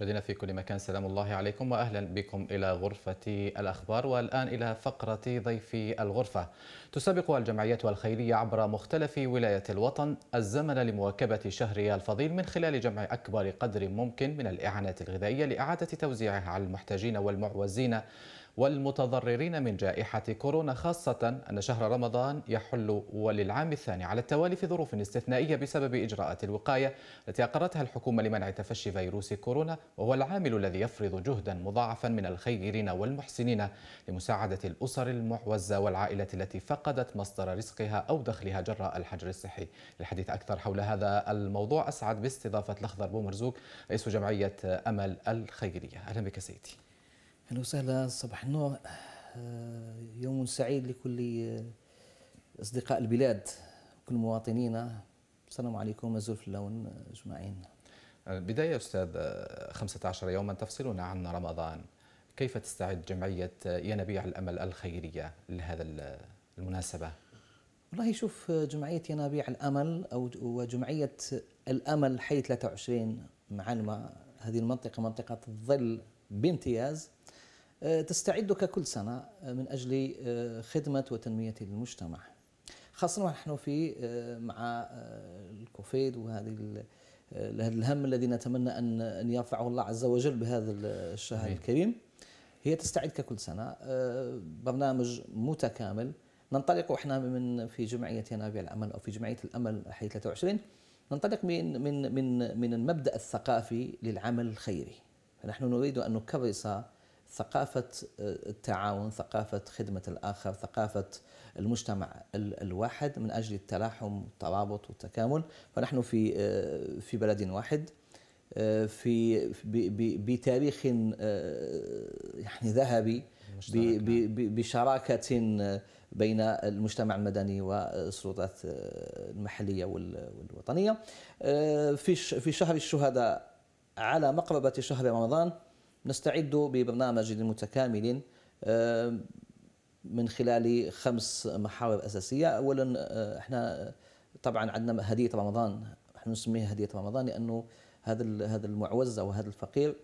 مشاهدينا في كل مكان سلام الله عليكم واهلا بكم الى غرفه الاخبار والان الى فقره ضيفي الغرفه. تسابق الجمعيات الخيريه عبر مختلف ولايات الوطن الزمن لمواكبه شهر الفضيل من خلال جمع اكبر قدر ممكن من الاعانات الغذائيه لاعاده توزيعها على المحتاجين والمعوزين والمتضررين من جائحة كورونا خاصة أن شهر رمضان يحل وللعام الثاني على التوالي في ظروف استثنائية بسبب إجراءات الوقاية التي أقرتها الحكومة لمنع تفشي فيروس كورونا وهو العامل الذي يفرض جهدا مضاعفا من الخيرين والمحسنين لمساعدة الأسر المعوزة والعائلة التي فقدت مصدر رزقها أو دخلها جراء الحجر الصحي للحديث أكثر حول هذا الموضوع أسعد باستضافة الأخضر بومرزوك رئيس جمعية أمل الخيرية أهلا بك سيدي اهلا وسهلا صباح النور آه، يوم سعيد لكل آه، اصدقاء البلاد وكل مواطنينا السلام عليكم مازول في اللون اجمعين بدايه استاذ 15 آه، يوما تفصلنا عن رمضان كيف تستعد جمعيه ينابيع الامل الخيريه لهذا المناسبه والله شوف جمعيه ينابيع الامل او وجمعيه الامل حي 23 معلمه هذه المنطقه منطقه الظل بامتياز آه، تستعد ككل سنة آه، من أجل آه، خدمة وتنمية المجتمع خاصة ونحن في مع الكوفيد وهذه هذا الهم الذي نتمنى ان ان يرفعه الله عز وجل بهذا الشهر أيه. الكريم هي تستعد ككل سنه برنامج متكامل ننطلق احنا من في جمعيه ينابيع الامل او في جمعيه الامل حي 23 ننطلق من من من من المبدا الثقافي للعمل الخيري فنحن نريد ان نكرس ثقافة آه، التعاون ثقافة خدمة الآخر ثقافة المجتمع الواحد من أجل التلاحم والترابط والتكامل فنحن في آه، في بلد واحد آه، في بتاريخ يعني ذهبي بشراكة بين المجتمع المدني والسلطات المحلية والوطنية في شهر الشهداء على مقربة شهر رمضان نستعد ببرنامج متكامل آه، من خلال خمس محاور أساسية أولا آه، احنا آه، طبعا عندنا هدية رمضان احنا نسميها هدية رمضان لأنه هذا هذا المعوز أو هذا الفقير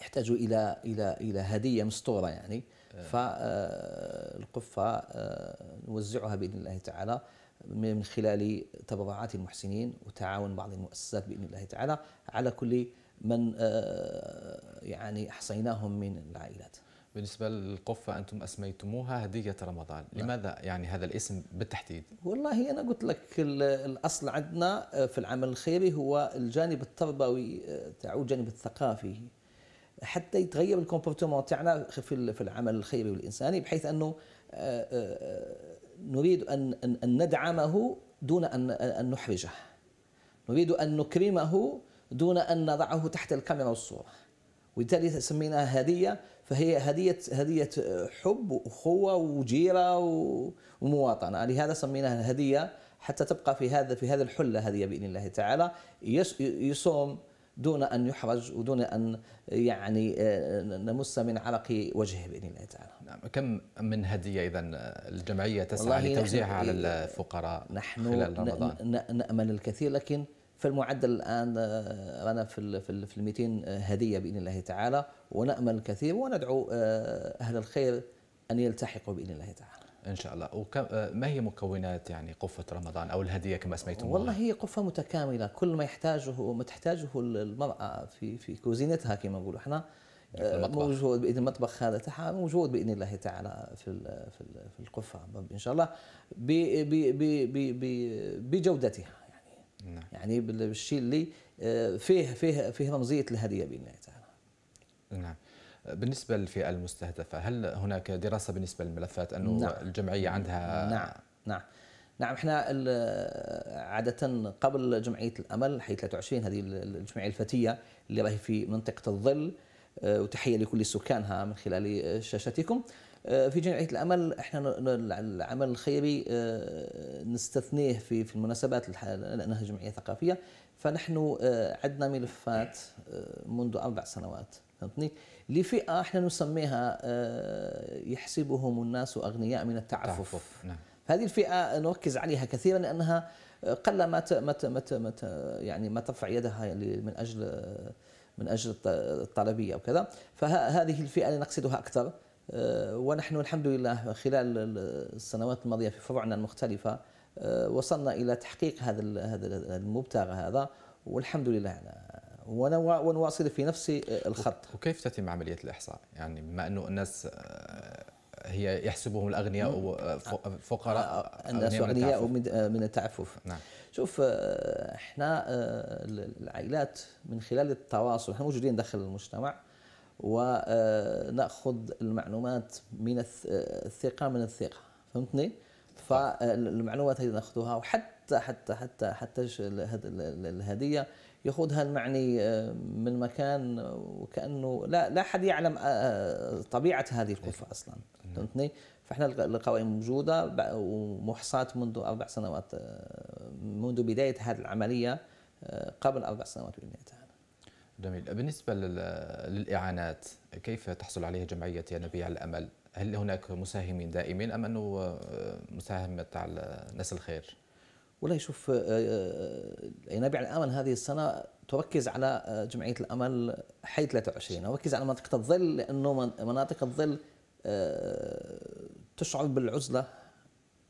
يحتاج إلى إلى إلى هدية مستورة يعني فالقفة نوزعها بإذن الله تعالى من خلال تبرعات المحسنين وتعاون بعض المؤسسات بإذن الله تعالى على كل من آه، يعني احصيناهم من العائلات. بالنسبه للقفه انتم اسميتموها هديه رمضان، لا. نعم. لماذا يعني هذا الاسم بالتحديد؟ والله انا قلت لك الاصل عندنا آه، في العمل الخيري هو الجانب التربوي آه، تعود الجانب الثقافي حتى يتغير الكومبورتمون تاعنا في العمل الخيري والانساني بحيث انه نريد ان ندعمه دون ان نحرجه. نريد ان نكرمه دون أن نضعه تحت الكاميرا والصورة وبالتالي سميناها هدية فهي هدية هدية حب وأخوة وجيرة ومواطنة لهذا سميناها هدية حتى تبقى في هذا في هذه الحلة هديه بإذن الله تعالى يصوم دون أن يحرج ودون أن يعني آه، نمس من عرق وجهه بإذن الله تعالى نعم كم من هدية إذا الجمعية تسعى لتوزيعها على الفقراء نحن خلال رمضان نأمل الكثير لكن فالمعدل الان آه، انا في في 200 آه، هديه باذن الله تعالى ونامل الكثير وندعو آه، اهل الخير ان يلتحقوا باذن الله تعالى. ان شاء الله وكم ما هي مكونات يعني قفه رمضان او الهديه كما اسميتموها والله هي قفه متكامله كل ما يحتاجه ما تحتاجه المراه في في كوزينتها كما نقولوا احنا يعني موجود باذن المطبخ هذا تاعها موجود باذن الله تعالى في في القفه ان شاء الله بجودتها نعم. يعني بالشيء اللي آه، فيه فيه فيه رمزيه الهديه باذن الله تعالى. نعم. بالنسبه للفئه المستهدفه هل هناك دراسه بالنسبه للملفات انه نعم. الجمعيه عندها نعم نعم نعم احنا عادة قبل جمعية الأمل حي 23 هذه الجمعية الفتية اللي راهي في منطقة الظل آه، وتحية لكل سكانها من خلال شاشتكم آه، في جمعيه الامل احنا العمل الخيري آه، نستثنيه في في المناسبات لانها جمعيه ثقافيه فنحن آه، عندنا ملفات منذ اربع سنوات فهمتني لفئه احنا نسميها يحسبهم الناس اغنياء من التعفف, نعم. هذه الفئه نركز عليها كثيرا لانها قل ما ت ما ت ما ت يعني ما ترفع يدها من اجل من اجل الطلبيه وكذا فهذه الفئه اللي نقصدها اكثر آه، ونحن الحمد لله خلال السنوات الماضيه في فروعنا المختلفه آه، وصلنا الى تحقيق هذا هذا المبتغى هذا والحمد لله ونواصل في نفس آه، الخط وكيف تتم عمليه الاحصاء يعني بما انه الناس هي يحسبهم الاغنياء وفقراء الناس اغنياء من التعفف نعم. شوف احنا العائلات من خلال التواصل احنا موجودين داخل المجتمع وناخذ المعلومات من الثقه من الثقه فهمتني فالمعلومات هذه ناخذها وحتى حتى حتى حتى الهديه ياخذها المعني آه، من مكان وكانه لا لا حد يعلم آه، آه، طبيعه هذه الكفه إيه. اصلا إيه. فهمتني فاحنا القوائم موجوده ومحصاه منذ اربع سنوات منذ بدايه هذه العمليه قبل اربع سنوات بدايتها جميل بالنسبة للإعانات كيف تحصل عليها جمعية يا نبيع الأمل؟ هل هناك مساهمين دائمين أم أنه آه، مساهمة تاع ناس الخير؟ والله شوف آه، آه، ينابيع الامل هذه السنه تركز على جمعيه الامل حي 23 تركز على منطقه الظل لانه مناطق الظل تشعر بالعزله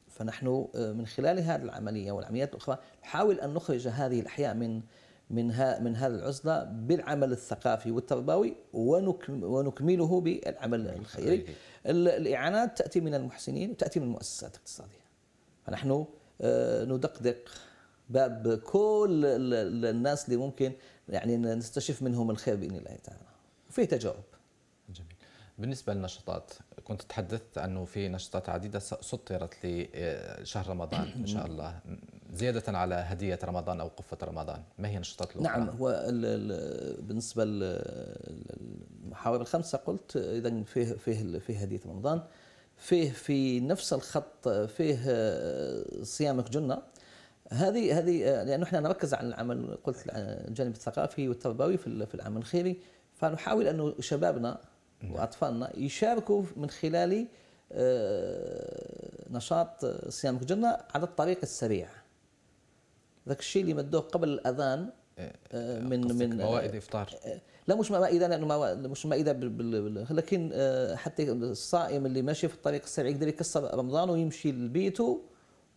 فنحن من خلال هذه العمليه والعمليات الاخرى نحاول ان نخرج هذه الاحياء من من من هذه العزله بالعمل الثقافي والتربوي ونكمله بالعمل الخيري. الاعانات تاتي من المحسنين وتاتي من المؤسسات الاقتصاديه. فنحن آه، ندقدق باب كل الناس اللي ممكن يعني نستشف منهم الخير باذن الله تعالى. وفيه تجاوب. جميل. بالنسبة للنشاطات كنت تحدثت أنه في نشاطات عديدة سطرت لشهر آه، رمضان إن شاء الله زيادة على هدية رمضان أو قفة رمضان ما هي النشاطات الأخرى؟ نعم هو بالنسبة للمحاور الخمسة قلت إذا فيه فيه فيه هدية رمضان فيه في نفس الخط فيه صيامك جنة هذه هذه لأنه احنا نركز على العمل قلت الجانب الثقافي والتربوي في العمل الخيري فنحاول أنه شبابنا نعم. وأطفالنا يشاركوا من خلال آه، نشاط صيامك جنة على الطريق السريع ذاك الشيء اللي مدوه قبل الاذان إيه، آه، إيه، من من موائد افطار آه، لا مش مائده لانه موائد مش مائده لكن آه، حتى الصائم اللي ماشي في الطريق السريع يقدر يكسر رمضان ويمشي لبيته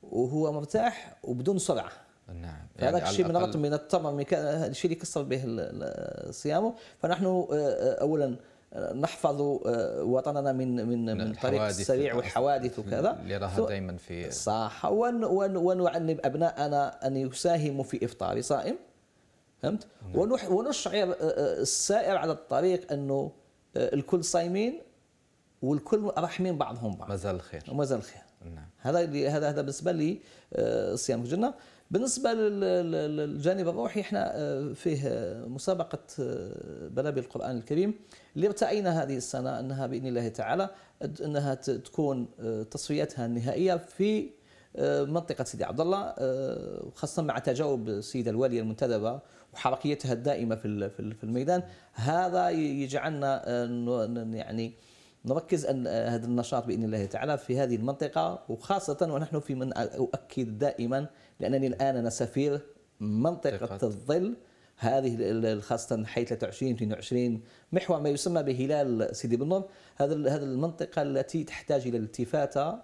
وهو مرتاح وبدون سرعه نعم يعني يعني الشيء من رغم من التمر الشيء اللي كسر به صيامه فنحن اولا نحفظ آه، وطننا من من من, طريق السريع والحوادث وكذا اللي راها دائما في صح ونعلم ابنائنا ابناءنا ان يساهموا في افطار صائم فهمت نعم. ونشعر آه، آه، السائر على الطريق انه الكل صايمين والكل راحمين بعضهم بعض مازال الخير مازال الخير نعم هذا هذا هذا بالنسبه لي الجنه بالنسبه للجانب الروحي احنا آه، فيه آه، مسابقه آه، بلابي القران الكريم اللي ارتئينا هذه السنه انها باذن الله تعالى انها تكون تصفياتها النهائيه في منطقة سيدي عبد الله خاصة مع تجاوب السيدة الوالية المنتدبة وحركيتها الدائمة في الميدان هذا يجعلنا يعني نركز أن هذا النشاط بإذن الله تعالى في هذه المنطقة وخاصة ونحن في من أؤكد دائما لانني الان انا سفير منطقه دقات. الظل هذه خاصة حي 23 22 محور ما يسمى بهلال سيدي بن نور هذا هذه المنطقة التي تحتاج إلى الالتفاتة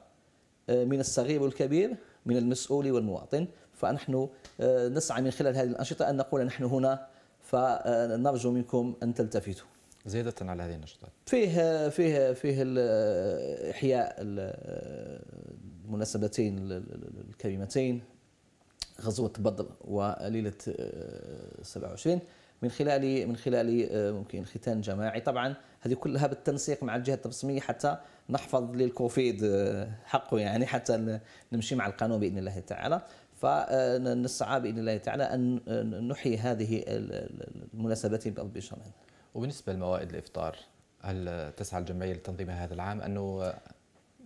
آه، من الصغير والكبير من المسؤول والمواطن فنحن آه، نسعى من خلال هذه الأنشطة أن نقول نحن هنا فنرجو آه، منكم أن تلتفتوا زيادة على هذه النشاطات فيه فيه فيه إحياء المناسبتين الكريمتين غزوه بدر وليله 27 آه، من خلال من خلال آه، ممكن ختان جماعي طبعا هذه كلها بالتنسيق مع الجهه الرسميه حتى نحفظ للكوفيد آه، حقه يعني حتى نمشي مع القانون باذن الله تعالى فنسعى باذن الله تعالى ان نحيي هذه المناسبات بشرع. وبالنسبه لموائد الافطار هل تسعى الجمعيه لتنظيمها هذا العام انه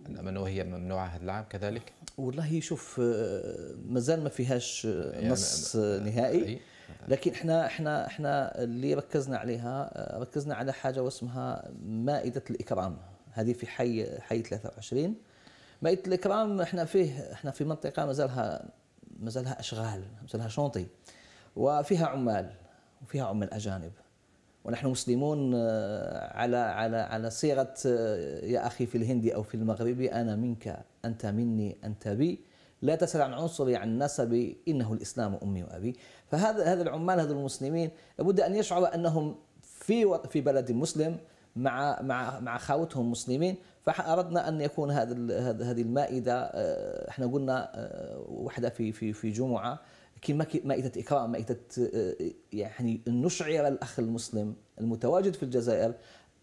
من وهي ممنوعه هذا العام كذلك؟ والله شوف آه، مازال ما فيهاش آه، يعني نص يعني نهائي لكن احنا احنا احنا اللي ركزنا عليها ركزنا على حاجه واسمها مائده الاكرام هذه في حي حي 23 مائده الاكرام احنا فيه احنا في منطقه مازالها مازالها اشغال مازالها شونطي وفيها عمال وفيها عمال اجانب ونحن مسلمون آه، على على على صيغه آه، يا اخي في الهندي او في المغربي انا منك انت مني انت بي لا تسأل عن عنصري عن نسبي إنه الإسلام أمي وأبي فهذا هذا العمال هذول المسلمين لابد أن يشعروا أنهم في في بلد مسلم مع مع مع خاوتهم مسلمين فأردنا أن يكون هذا هذه المائدة آه، احنا قلنا واحدة في في في جمعة كما مائدة إكرام مائدة يعني نشعر الأخ المسلم المتواجد في الجزائر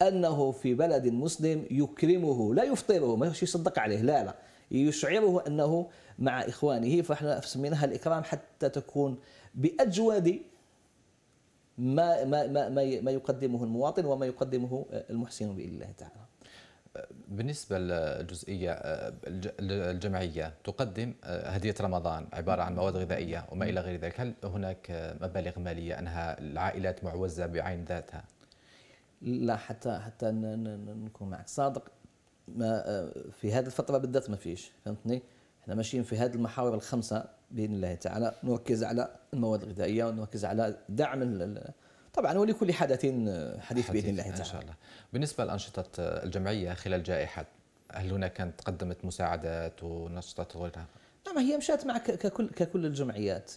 أنه في بلد مسلم يكرمه لا يفطره ما يصدق عليه لا لا يشعره أنه مع إخوانه فإحنا سميناها الإكرام حتى تكون بأجود ما ما ما ما يقدمه المواطن وما يقدمه آه، المحسن باذن الله تعالى بالنسبة للجزئية الجمعية تقدم آه، هدية رمضان عبارة عن مواد غذائية وما إلى غير ذلك هل هناك آه، مبالغ مالية أنها العائلات معوزة بعين ذاتها؟ لا حتى حتى نكون معك صادق ما آه، في هذه الفترة بالذات ما فيش فهمتني؟ احنا ماشيين في هذه المحاور الخمسة بإذن الله تعالى نركز على المواد الغذائية ونركز على دعم طبعا ولكل حدث حديث باذن الله تعالى ان شاء الله بالنسبه لانشطه الجمعيه خلال جائحه هل هناك كانت قدمت مساعدات ونشطات وغيرها نعم هي مشات مع ككل ككل الجمعيات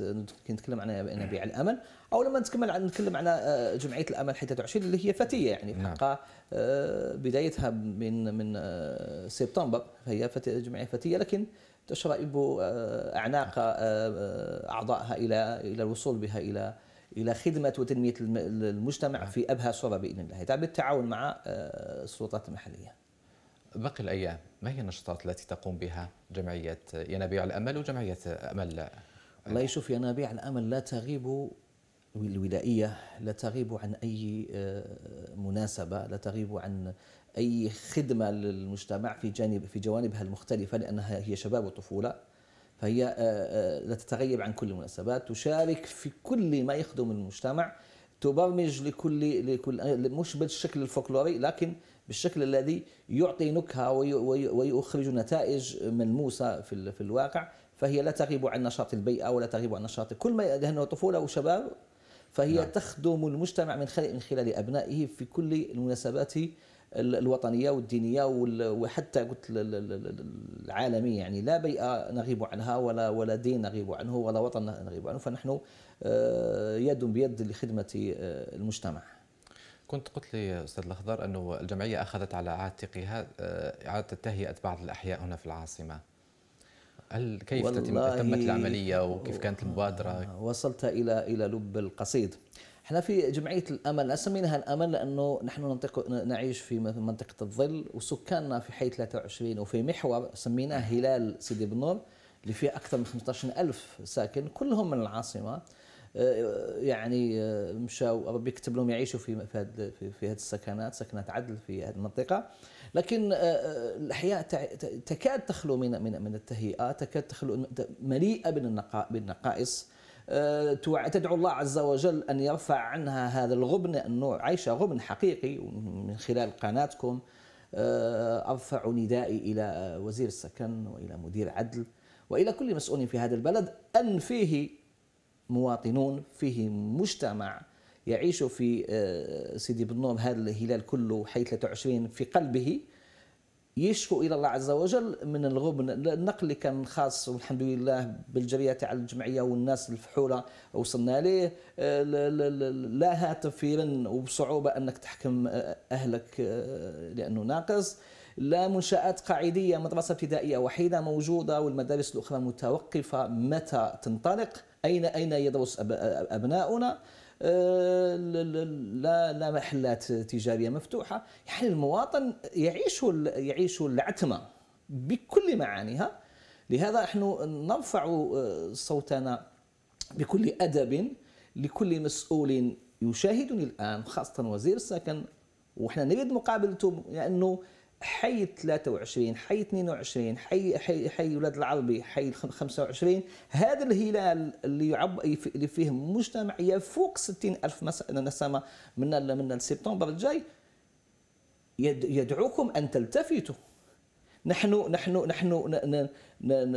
نتكلم عن نبيع الامل او لما نتكلم عن نتكلم على آه، جمعيه الامل 21 اللي هي فتيه يعني في نعم. حقها آه، بدايتها من من آه، سبتمبر هي فتية جمعيه فتيه لكن تشرب اعناق اعضائها الى الى الوصول بها الى الى خدمه وتنميه المجتمع في ابهى صوره باذن الله يعني تعالى بالتعاون مع آه، السلطات المحليه. باقي الايام ما هي النشاطات التي تقوم بها جمعيه ينابيع الامل وجمعيه امل؟ الله يشوف ينابيع الامل لا تغيب الولائيه، لا تغيب عن اي آه، مناسبه، لا تغيب عن اي خدمه للمجتمع في جانب في جوانبها المختلفه لانها هي شباب وطفوله. فهي آه، آه، لا تتغيب عن كل المناسبات تشارك في كل ما يخدم المجتمع تبرمج لكل لكل مش بالشكل الفولكلوري لكن بالشكل الذي يعطي نكهه ويخرج نتائج ملموسه في في الواقع فهي لا تغيب عن نشاط البيئه ولا تغيب عن نشاط كل ما لانه طفوله وشباب فهي نعم. تخدم المجتمع من خلال من خلال ابنائه في كل المناسبات الوطنيه والدينيه وحتى قلت العالميه يعني لا بيئه نغيب عنها ولا ولا دين نغيب عنه ولا وطن نغيب عنه فنحن آه، يد بيد لخدمه آه، المجتمع. كنت قلت لي استاذ الاخضر انه الجمعيه اخذت على عاتقها اعاده آه، تهيئه بعض الاحياء هنا في العاصمه. هل كيف تمت العمليه وكيف كانت المبادره؟ وصلت الى الى لب القصيد. احنا في جمعيه الامل نسميناها الامل لانه نحن ننطق نعيش في منطقه الظل وسكاننا في حي 23 وفي محور سميناه هلال سيدي بنور اللي فيه اكثر من 15 الف ساكن كلهم من العاصمه آه، يعني آه، مشاو ربي يكتب لهم يعيشوا في في هاد في هذه السكنات سكنات عدل في هذه المنطقه لكن آه، الاحياء تكاد تخلو من من من التهيئه تكاد تخلو مليئه بالنقائص آه، تدعو الله عز وجل أن يرفع عنها هذا الغبن أنه عايشة غبن حقيقي من خلال قناتكم آه، أرفع ندائي إلى وزير السكن وإلى مدير عدل وإلى كل مسؤول في هذا البلد أن فيه مواطنون فيه مجتمع يعيش في آه، سيدي بن نور هذا الهلال كله حي 23 في قلبه يشكو الى الله عز وجل من الغبن النقل اللي كان خاص والحمد لله بالجريه تاع الجمعيه والناس الفحوله وصلنا ليه لا هاتف يرن وبصعوبه انك تحكم اهلك آه، لانه ناقص لا منشآت قاعدية مدرسة ابتدائية وحيدة موجودة والمدارس الأخرى متوقفة متى تنطلق أين أين يدرس أبناؤنا آه، لا لا محلات تجاريه مفتوحه يعني المواطن يعيش يعيش العتمه بكل معانيها لهذا نحن نرفع آه، صوتنا بكل ادب لكل مسؤول يشاهدني الان خاصه وزير السكن وحنا نريد مقابلته لانه حي 23 حي 22 حي حي حي ولاد العربي حي 25 هذا الهلال اللي يعب اللي فيه مجتمع يفوق 60 ألف نسمة من من سبتمبر الجاي يدعوكم أن تلتفتوا نحن نحن نحن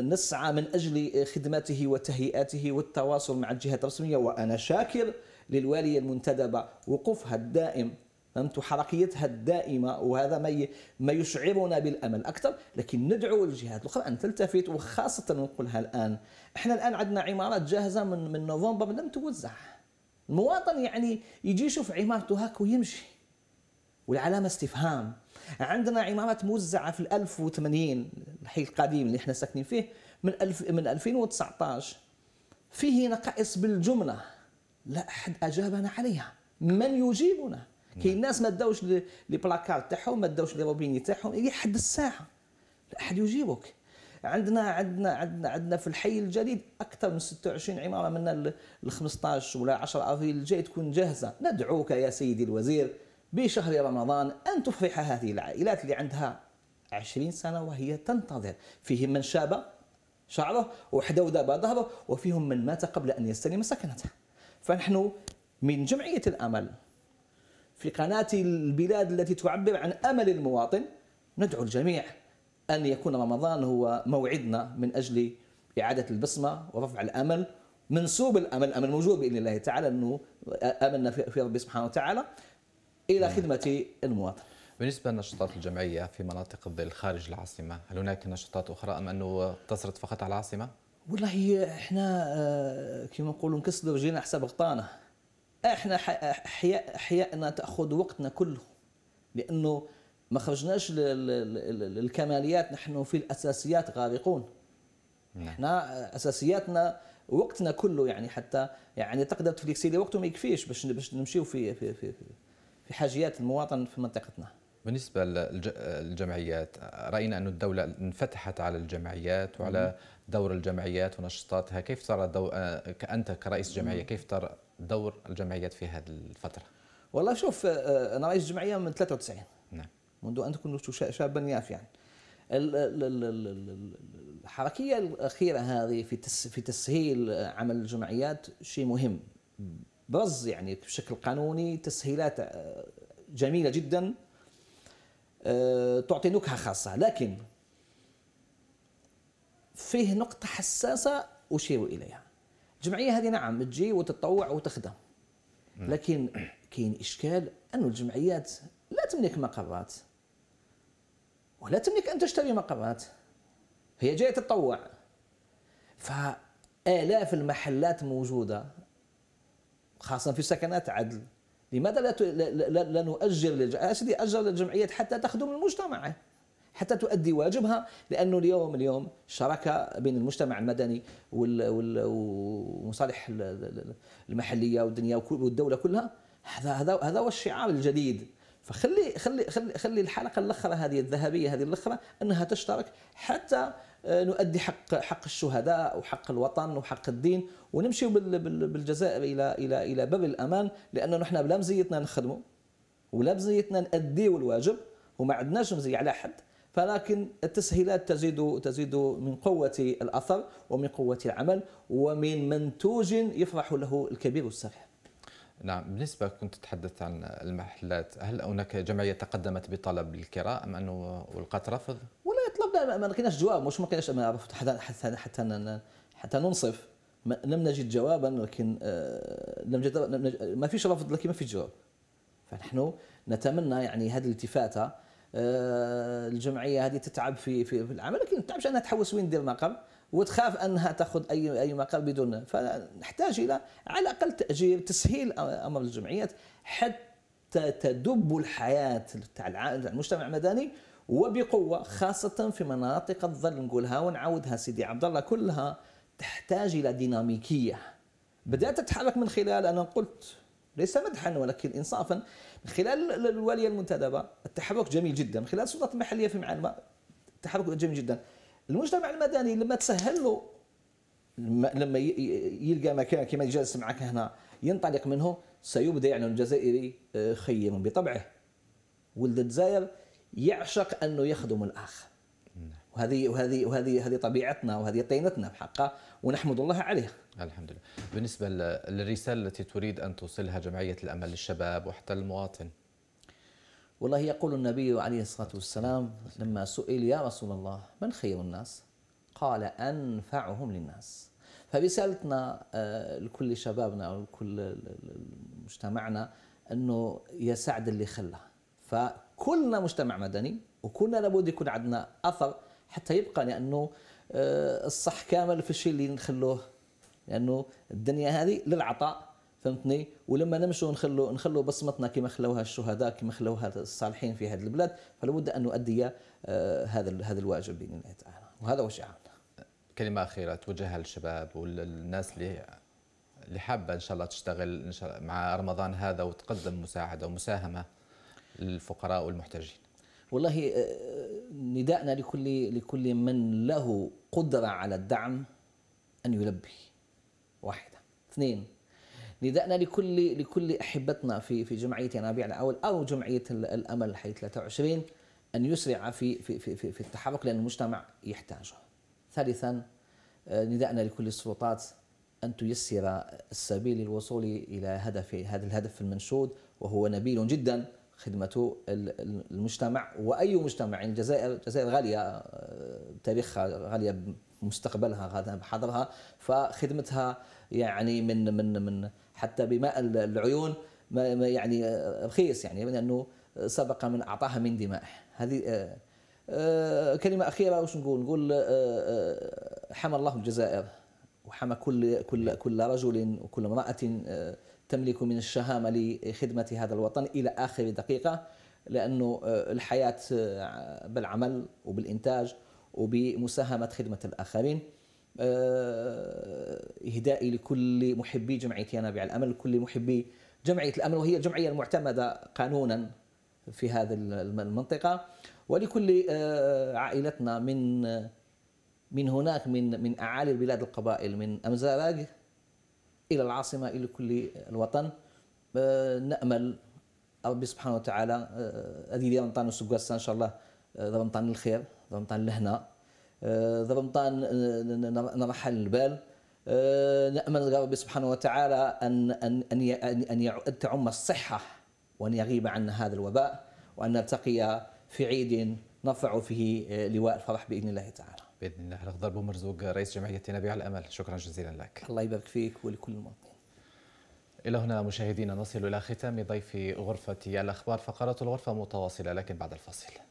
نسعى من اجل خدمته وتهيئاته والتواصل مع الجهات الرسميه وانا شاكر للواليه المنتدبه وقوفها الدائم فهمت حركيتها الدائمه وهذا ما ما يشعرنا بالامل اكثر لكن ندعو الجهات الاخرى ان تلتفت وخاصه نقولها الان احنا الان عندنا عمارات جاهزه من من نوفمبر لم توزع المواطن يعني يجي يشوف عمارته هاك ويمشي والعلامه استفهام عندنا عمارات موزعه في 1080 الحي القديم اللي احنا ساكنين فيه من الف من 2019 فيه نقائص بالجمله لا احد اجابنا عليها من يجيبنا كاين نعم. ناس ما داوش لي بلاكار تاعهم ما داوش لي روبيني تاعهم الى حد الساعه لا احد يجيبك عندنا عندنا عندنا عندنا في الحي الجديد اكثر من 26 عماره من ال 15 ولا 10 افريل الجاي تكون جاهزه ندعوك يا سيدي الوزير بشهر رمضان ان تفرح هذه العائلات اللي عندها 20 سنه وهي تنتظر فيهم من شاب شعره وحدودة ظهره وفيهم من مات قبل ان يستلم سكنته فنحن من جمعيه الامل في قناة البلاد التي تعبر عن أمل المواطن ندعو الجميع أن يكون رمضان هو موعدنا من أجل إعادة البسمة ورفع الأمل منسوب الأمل الأمل موجود بإذن الله تعالى أنه أملنا في ربي سبحانه وتعالى إلى نعم. خدمة المواطن بالنسبة للنشاطات الجمعية في مناطق الظل خارج العاصمة هل هناك نشاطات أخرى أم أنه اقتصرت فقط على العاصمة؟ والله احنا آه، كما نقولوا نكسر رجلينا حساب غطانا احنا احياء احياءنا تاخذ وقتنا كله لانه ما خرجناش للكماليات نحن في الاساسيات غارقون نعم. احنا اساسياتنا وقتنا كله يعني حتى يعني تقدر تفليكسي لي وقته ما يكفيش باش باش نمشيو في في في في حاجيات المواطن في منطقتنا بالنسبة للجمعيات رأينا أن الدولة انفتحت على الجمعيات وعلى دور الجمعيات ونشاطاتها كيف ترى دو... آه، أنت كرئيس جمعية كيف ترى دور الجمعيات في هذه الفترة والله شوف آه، آه، أنا رئيس جمعية من 93 نعم منذ أن كنت شابا يافعا يعني. الحركيه الاخيره هذه في في تسهيل عمل الجمعيات شيء مهم برز يعني بشكل قانوني تسهيلات جميله جدا تعطي نكهه خاصه لكن فيه نقطة حساسة أشير إليها الجمعية هذه نعم تجي وتتطوع وتخدم لكن كاين إشكال أن الجمعيات لا تملك مقرات ولا تملك أن تشتري مقرات هي جاية تتطوع فآلاف المحلات موجودة خاصة في سكنات عدل لماذا لا لا, لا نؤجر للجمعيات أجر للجمعيات حتى تخدم المجتمع حتى تؤدي واجبها لانه اليوم اليوم شراكه بين المجتمع المدني ومصالح المحليه والدنيا والدوله كلها هذا هذا هذا هو الشعار الجديد فخلي خلي خلي خلي الحلقه الاخرى هذه الذهبيه هذه الاخرى انها تشترك حتى آه، نؤدي حق حق الشهداء وحق الوطن وحق الدين ونمشي بالجزائر الى الى الى باب الامان لانه نحن بلا مزيتنا نخدموا ولا مزيتنا نؤدي الواجب وما عندناش مزيه على حد فلكن التسهيلات تزيد تزيد من قوة الأثر ومن قوة العمل ومن منتوج يفرح له الكبير والصغير نعم بالنسبة كنت تتحدث عن المحلات هل هناك جمعية تقدمت بطلب الكراء أم أنه ولقات رفض؟ ولا طلبنا ما لقيناش جواب مش ما لقيناش حتى حتى حتى, حتى ننصف لم نجد جوابا لكن آه، لم نجد ما فيش رفض لكن ما فيش جواب فنحن نتمنى يعني هذه الالتفاته آه، الجمعيه هذه تتعب في في, العمل لكن ما تتعبش انها تحوس وين دير مقر وتخاف انها تاخذ اي اي مقر بدون فنحتاج الى على الاقل تاجير تسهيل امر الجمعيات حتى تدب الحياه تاع المجتمع المدني وبقوه خاصه في مناطق الظل نقولها ونعاودها سيدي عبد الله كلها تحتاج الى ديناميكيه بدات تتحرك من خلال انا قلت ليس مدحا ولكن انصافا من خلال الواليه المنتدبه التحرك جميل جدا من خلال السلطات المحليه في معلمه التحرك جميل جدا المجتمع المدني لما تسهل له لما يلقى مكان كما جالس معك هنا ينطلق منه سيبدع يعني الجزائري آه، خيم بطبعه ولد الجزائر يعشق انه يخدم الاخر وهذه وهذه وهذه هذه طبيعتنا وهذه طينتنا بحقها ونحمد الله عليها. الحمد لله. بالنسبه للرساله التي تريد ان توصلها جمعيه الامل للشباب وحتى المواطن. والله يقول النبي عليه الصلاه والسلام لما سئل يا رسول الله من خير الناس؟ قال انفعهم للناس. فرسالتنا آه، لكل شبابنا ولكل مجتمعنا انه يا سعد اللي خلى فكلنا مجتمع مدني وكلنا لابد يكون عندنا اثر حتى يبقى لانه آه، الصح كامل في الشيء اللي نخلوه لانه الدنيا هذه للعطاء فهمتني ولما نمشوا نخلو نخلو بصمتنا كما خلوها الشهداء كما خلوها الصالحين في هذه البلاد فلا بد ان نؤدي آه، هذا هذا الواجب باذن الله تعالى وهذا هو شعارنا كلمه اخيره توجهها للشباب والناس اللي اللي حابه ان شاء الله تشتغل إن شاء الله مع رمضان هذا وتقدم مساعده ومساهمه للفقراء والمحتاجين والله آه، نداءنا لكل لكل من له قدره على الدعم ان يلبي واحده اثنين نداءنا لكل لكل احبتنا في في جمعيه ينابيع الاول او جمعيه الامل حي 23 ان يسرع في في في, في التحرك لان المجتمع يحتاجه. ثالثا آه، نداءنا لكل السلطات ان تيسر السبيل للوصول الى هدف هذا الهدف المنشود وهو نبيل جدا خدمته المجتمع واي مجتمع يعني الجزائر الجزائر غاليه آه، تاريخها غاليه مستقبلها غدا بحضرها فخدمتها يعني من من من حتى بماء العيون ما يعني آه، رخيص يعني لانه سبق من اعطاها من دماء هذه آه، كلمه اخيره واش نقول نقول حمى الله الجزائر وحمى كل كل كل رجل وكل امراه تملك من الشهامة لخدمة هذا الوطن إلى آخر دقيقة لأنه آه، الحياة آه، بالعمل وبالإنتاج وبمساهمة خدمة الآخرين آه، إهدائي لكل محبي جمعية ينابيع الأمل لكل محبي جمعية الأمل وهي الجمعية المعتمدة قانونا في هذه المنطقة ولكل عائلتنا من من هناك من من أعالي البلاد القبائل من أمزاراق الى العاصمه الى كل الوطن آه، نامل ربي سبحانه وتعالى آه، هذه رمضان وسكاسا ان شاء الله آه، رمضان الخير رمضان لهنا رمضان نرحل البال نامل ربي سبحانه وتعالى ان ان ان ان تعم الصحه وان يغيب عنا هذا الوباء وان نلتقي في عيد نرفع فيه لواء الفرح باذن الله تعالى باذن الله الاخضر بومرزوق رئيس جمعيه نبيع الامل شكرا جزيلا لك الله يبارك فيك ولكل المواطنين الى هنا مشاهدينا نصل الى ختام ضيف غرفه الاخبار فقره الغرفه متواصله لكن بعد الفاصل